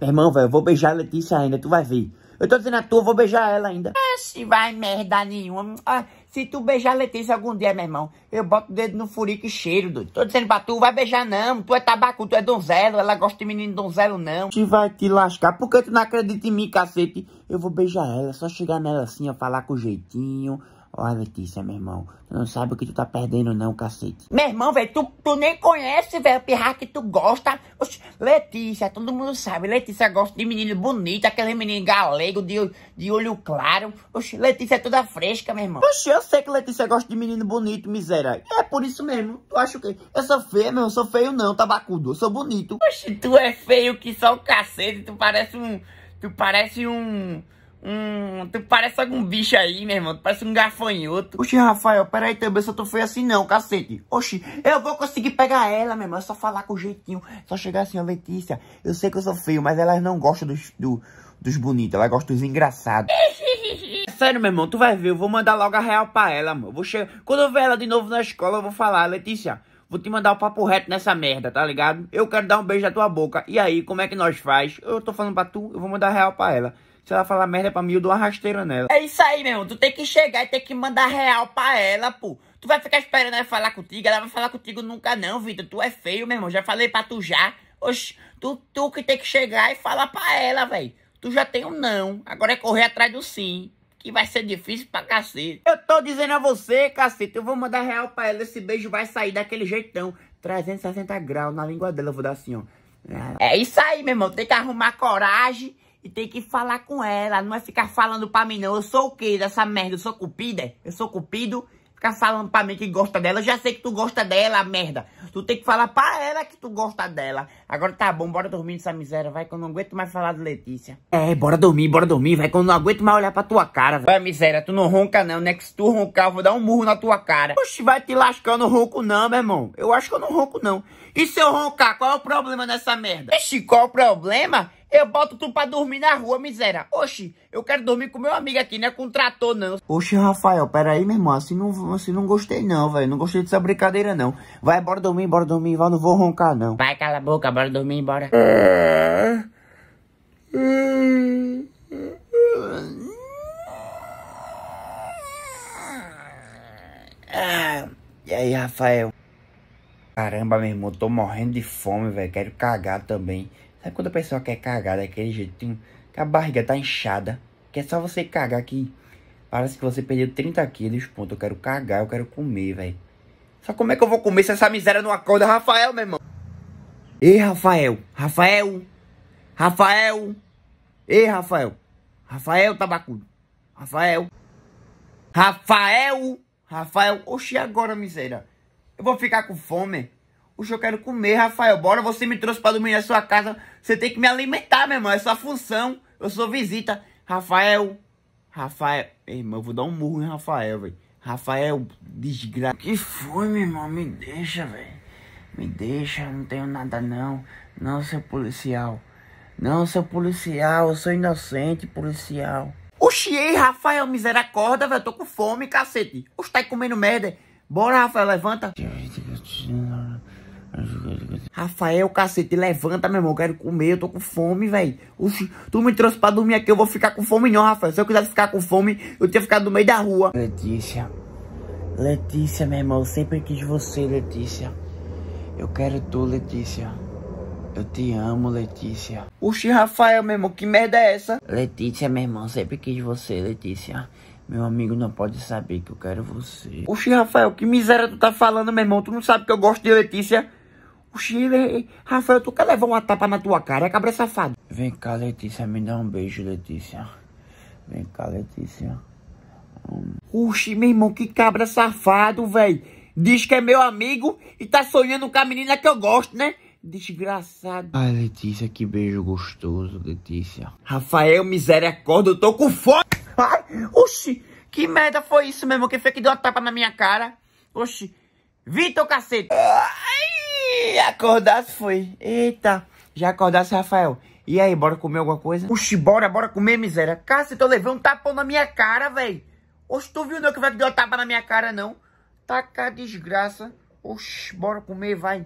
Meu irmão, velho, eu vou beijar a Letícia ainda, tu vai ver. Eu tô dizendo a tua, eu vou beijar ela ainda. Ah, se vai merda nenhuma. Ah, se tu beijar a Letícia algum dia, meu irmão, eu boto o dedo no furico e cheiro, doido. Tô dizendo pra tu, vai beijar não. Tu é tabaco, tu é donzelo. Ela gosta de menino donzelo, não. Te vai te lascar. Por que tu não acredita em mim, cacete? Eu vou beijar ela. É só chegar nela assim, ó, falar com jeitinho. Olha Letícia, meu irmão, tu não sabe o que tu tá perdendo não, cacete. Meu irmão, velho, tu, tu nem conhece, velho, o pirra que tu gosta. Oxi, Letícia, todo mundo sabe, Letícia gosta de menino bonito, aquele menino galego de, de olho claro. Oxi, Letícia é toda fresca, meu irmão. Oxi, eu sei que Letícia gosta de menino bonito, miséria. É por isso mesmo, tu acha o quê? Eu sou feio, meu, eu sou feio não, tabacudo, eu sou bonito. Oxi, tu é feio que só o cacete, tu parece um... Tu parece um... Hum, tu parece algum bicho aí, meu irmão. Tu parece um gafanhoto. Oxi, Rafael, peraí também, se eu tô feio assim não, cacete. Oxi, eu vou conseguir pegar ela, meu irmão. É só falar com jeitinho. Só chegar assim, ó, Letícia. Eu sei que eu sou feio, mas elas não gostam dos, do, dos bonitos. Elas gostam dos engraçados. Sério, meu irmão, tu vai ver. Eu vou mandar logo a real pra ela, mano. Vou chegar. Quando eu ver ela de novo na escola, eu vou falar, Letícia... Vou te mandar o um papo reto nessa merda, tá ligado? Eu quero dar um beijo na tua boca. E aí, como é que nós faz? Eu tô falando pra tu, eu vou mandar real pra ela. Se ela falar merda pra mim, eu dou uma rasteira nela. É isso aí, meu irmão. Tu tem que chegar e tem que mandar real pra ela, pô. Tu vai ficar esperando ela falar contigo. Ela vai falar contigo nunca não, Vitor. Tu é feio, meu irmão. Já falei pra tu já. Oxi, tu, tu que tem que chegar e falar pra ela, velho. Tu já tem um não. Agora é correr atrás do sim. Que vai ser difícil pra cacete. Eu tô dizendo a você, cacete. Eu vou mandar real pra ela. Esse beijo vai sair daquele jeitão. 360 graus na língua dela. Eu vou dar assim, ó. É isso aí, meu irmão. Tem que arrumar coragem e tem que falar com ela. Não vai é ficar falando pra mim, não. Eu sou o quê dessa merda? Eu sou cupida? Eu sou cupido? Ficar falando pra mim que gosta dela. Eu já sei que tu gosta dela, merda. Tu tem que falar pra ela que tu gosta dela. Agora tá bom, bora dormir nessa miséria, vai, que eu não aguento mais falar de Letícia. É, bora dormir, bora dormir, vai, que eu não aguento mais olhar pra tua cara. Véio. Vai, miséria, tu não ronca não, né? Que se tu roncar, eu vou dar um murro na tua cara. Oxe, vai te lascando, eu ronco não, meu irmão. Eu acho que eu não ronco não. E se eu roncar, qual é o problema nessa merda? Vixe, qual é o problema? Eu boto tu pra dormir na rua, miséria. Oxi, eu quero dormir com meu amigo aqui, não é com um trator, não. Oxi, Rafael, peraí, meu irmão. Assim não, assim não gostei, não, velho. Não gostei dessa brincadeira, não. Vai, bora dormir, bora dormir. Vai, não vou roncar, não. Vai, cala a boca, bora dormir, bora. É. É. e aí, Rafael? Caramba, meu irmão, tô morrendo de fome, velho. Quero cagar também. Sabe quando a pessoa quer cagar daquele jeitinho? Que a barriga tá inchada. Que é só você cagar aqui parece que você perdeu 30 quilos. Ponto, eu quero cagar, eu quero comer, velho. Só como é que eu vou comer se essa miséria não acorda, Rafael, meu irmão? Ei, Rafael. Rafael. Rafael. Ei, Rafael. Rafael Tabacudo. Rafael. Rafael. Rafael. Oxi, agora, miséria. Eu vou ficar com fome. O eu quero comer, Rafael. Bora, você me trouxe para dormir na sua casa. Você tem que me alimentar, meu irmão. É sua função. Eu sou visita. Rafael. Rafael. Ei, irmão, eu vou dar um murro em Rafael, velho. Rafael, desgraça. que foi, meu irmão? Me deixa, velho. Me deixa, eu não tenho nada não. Não, seu policial. Não, seu policial, eu sou inocente, policial. Oxi, ei, Rafael, misericórdia, velho. Tô com fome, cacete. Oxe, tá comendo merda. Bora, Rafael, levanta. Rafael, cacete, levanta, meu irmão. Eu quero comer, eu tô com fome, velho. Tu me trouxe pra dormir aqui, eu vou ficar com fome não, Rafael. Se eu quisesse ficar com fome, eu tinha ficado no meio da rua. Letícia. Letícia, meu irmão, eu sempre quis você, Letícia. Eu quero tu, Letícia. Eu te amo, Letícia. Oxi, Rafael, meu irmão, que merda é essa? Letícia, meu irmão, sempre quis você, Letícia. Meu amigo não pode saber que eu quero você. Oxi, Rafael, que miséria tu tá falando, meu irmão. Tu não sabe que eu gosto de Letícia? O Chile, Rafael, tu quer levar uma tapa na tua cara, é cabra safado. Vem cá, Letícia, me dá um beijo, Letícia. Vem cá, Letícia. Hum. Oxi, meu irmão, que cabra safado, velho. Diz que é meu amigo e tá sonhando com a menina que eu gosto, né? Desgraçado. Ai, Letícia, que beijo gostoso, Letícia. Rafael, misericórdia, eu tô com fome. Ai, oxi, que merda foi isso mesmo? Quem foi que deu uma tapa na minha cara? Oxi, Vitor, cacete. Ai acordasse foi. Eita, já acordasse, Rafael. E aí, bora comer alguma coisa? Oxi, bora, bora comer, miséria. Cássio, tô levando um tapão na minha cara, velho. Oxi, tu viu não que vai dar deu tapa na minha cara, não? Tá cá, desgraça. Oxi, bora comer, vai.